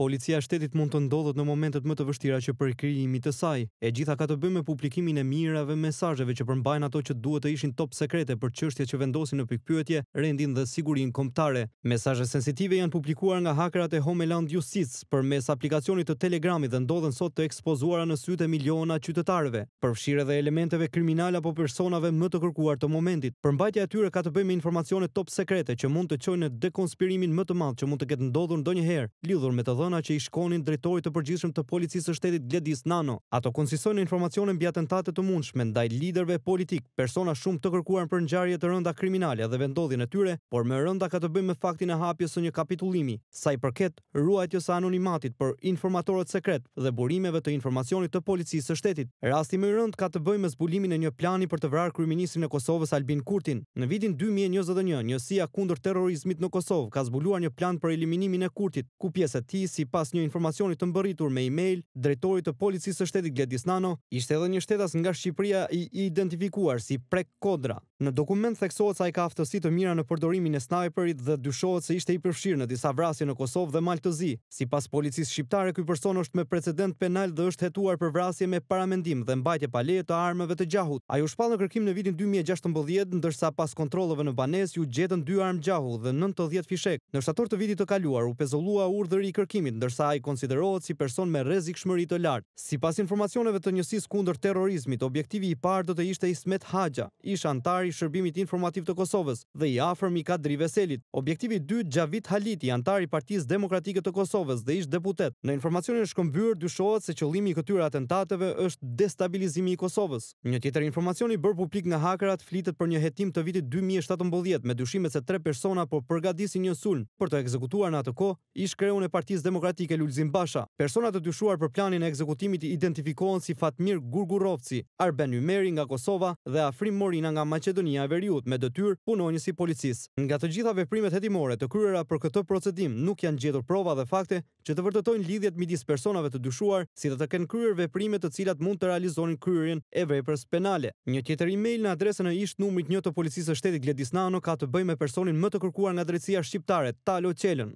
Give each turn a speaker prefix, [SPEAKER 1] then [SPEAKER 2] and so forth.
[SPEAKER 1] policia e shtetit mund të ndodhet në momentet më të vështira që për krijimi të saj. E gjitha ka të bëjë me publikimin e mirave, mesazheve që përmbajnë ato që duhet të ishin top sekrete për çështjet që vendosin në pikpyetje, rendin dhe sigurinë kombëtare. Mesazhe sensitive janë publikuar nga hakerat e Homeland Justice përmes aplikacionit të Telegrami dhe ndodhen sot të ekspozuara në sytë miliona qytetarëve, përfshirë edhe elementeve kriminale apo personave më të kërkuar të momentit. Përmbajtja e tyre ka të bëjë me informacione top sekrete që mund të çojnë në dekonspirimin më të madh që mund të ketë ndodhur ndonjëherë, lidhur me të persona që i shkonin drejtorit të përgjithshëm të policisë së shtetit Gledis Nano. Ato konsisojnë në informacione mbi atentate të mundshme ndaj liderëve politik, persona shumë të kërkuar për ngjarje të rënda kriminale dhe vendodhjen e tyre, por më rënda ka të bëjë me faktin e hapjes së një kapitullimi, sa i përket ruajtjes së anonimatit për informatorët sekret dhe burimeve të informacionit të policisë së shtetit. Rasti më i rënd ka të bëjë me zbulimin e një plani për të vrarë kryeministin e Kosovës Albin Kurti. Në vitin 2021, njësia kundër terrorizmit në Kosovë ka zbuluar një plan për eliminimin e Kurtit, ku pjesë e tij si pas një informacionit të mbëritur me e-mail, drejtorit të policisë të shtetit Gledis Nano, ishte edhe një shtetas nga Shqipria i identifikuar si prek kodra. Në dokument theksohet sa i ka aftësi të mira në përdorimin e snajperit dhe dyshohet se ishte i përfshirë në disa vrasje në Kosovë dhe Maltëzi. Si pas policisë shqiptare, këj person është me precedent penal dhe është hetuar për vrasje me paramendim dhe mbajtje paleje të armëve të gjahut. A ju shpalë në kërkim në vitin 2016, ndërsa pas kontrolëve në banes ju gjetën dy armë gjahut dhe 90 fishek. Në shtator të vitit të kaluar, u pezolua urdhër i kërkimit shërbimit, ndërsa ai konsiderohet si person me rezik shmëri të lartë. Sipas informacioneve të njësisë kundër terrorizmit, objektivi i parë do të ishte Ismet Haxha, ish antar i shërbimit informativ të Kosovës dhe i afërm i Kadri Veselit. Objektivi 2, dytë Xhavit Haliti, antar i Partisë Demokratike të Kosovës dhe ish deputet. Në informacionin shkëmbyer dyshohet se qëllimi i këtyre atentateve është destabilizimi i Kosovës. Një tjetër informacion i bërë publik nga hakerat flitet për një hetim të vitit 2017 me dyshimet se tre persona po përgatisin një sulm për të ekzekutuar në atë kohë ish kreun e Partisë Demokratike Lulzim Basha. Personat të dyshuar për planin e ekzekutimit i identifikohen si Fatmir Gurgurovci, Arben Ymeri nga Kosova dhe Afrim Morina nga Macedonia e Veriut me dëtyr punonjës i policis. Nga të gjitha veprimet hetimore të kryera për këtë procedim nuk janë gjetur prova dhe fakte që të vërtëtojnë lidhjet midis personave të dyshuar si të të kenë kryer veprimet të cilat mund të realizonin kryerin e veprës penale. Një tjetër e-mail në adresën e ishtë numrit një të policisë shtetit Gledis Nano ka të bëj me personin më të kërkuar nga drecia shqiptare, Talo Qelen.